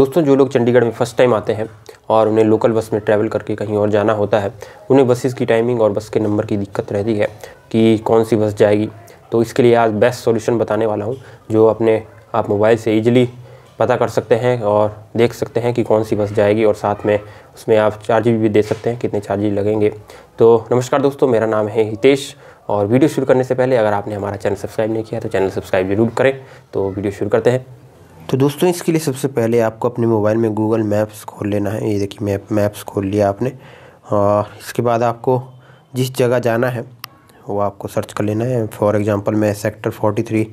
दोस्तों जो लोग चंडीगढ़ में फर्स्ट टाइम आते हैं और उन्हें लोकल बस में ट्रैवल करके कहीं और जाना होता है उन्हें बसेस की टाइमिंग और बस के नंबर की दिक्कत रहती है कि कौन सी बस जाएगी तो इसके लिए आज बेस्ट सॉल्यूशन बताने वाला हूँ जो अपने आप मोबाइल से ईजिली पता कर सकते हैं और देख सकते हैं कि कौन सी बस जाएगी और साथ में उसमें आप चार्ज भी दे सकते हैं कितने चार्ज लगेंगे तो नमस्कार दोस्तों मेरा नाम है हितेश और वीडियो शुरू करने से पहले अगर आपने हमारा चैनल सब्सक्राइब नहीं किया तो चैनल सब्सक्राइब ज़रूर करें तो वीडियो शुरू करते हैं तो दोस्तों इसके लिए सबसे पहले आपको अपने मोबाइल में गूगल मैप्स खोल लेना है ये देखिए मैप मैप्स खोल लिया आपने और इसके बाद आपको जिस जगह जाना है वो आपको सर्च कर लेना है फॉर एग्ज़ाम्पल मैं सेक्टर फोर्टी थ्री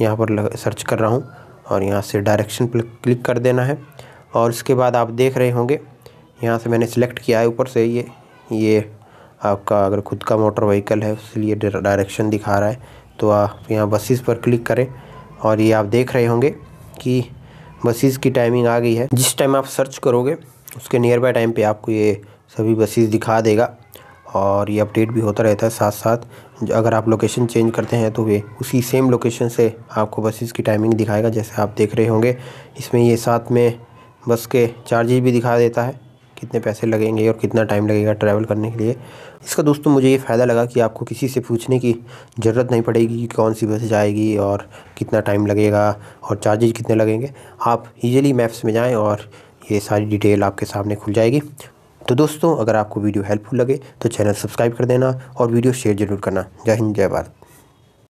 यहाँ पर लग, सर्च कर रहा हूँ और यहाँ से डायरेक्शन पर क्लिक कर देना है और इसके बाद आप देख रहे होंगे यहाँ से मैंने सेलेक्ट किया है ऊपर से ये ये आपका अगर खुद का मोटर व्हीकल है लिए डायरेक्शन दिखा रहा है तो आप यहाँ बसेस पर क्लिक करें और ये आप देख रहे होंगे कि बसेस की टाइमिंग आ गई है जिस टाइम आप सर्च करोगे उसके नियर बाय टाइम पे आपको ये सभी बसेस दिखा देगा और ये अपडेट भी होता रहता है साथ साथ अगर आप लोकेशन चेंज करते हैं तो वे उसी सेम लोकेशन से आपको बसेस की टाइमिंग दिखाएगा जैसे आप देख रहे होंगे इसमें ये साथ में बस के चार्जेज भी दिखा देता है कितने पैसे लगेंगे और कितना टाइम लगेगा ट्रैवल करने के लिए इसका दोस्तों मुझे ये फ़ायदा लगा कि आपको किसी से पूछने की ज़रूरत नहीं पड़ेगी कि कौन सी बस जाएगी और कितना टाइम लगेगा और चार्जेज कितने लगेंगे आप ईजिली मैप्स में जाएँ और ये सारी डिटेल आपके सामने खुल जाएगी तो दोस्तों अगर आपको वीडियो हेल्पफुल लगे तो चैनल सब्सक्राइब कर देना और वीडियो शेयर ज़रूर करना जय हिंद जय भारत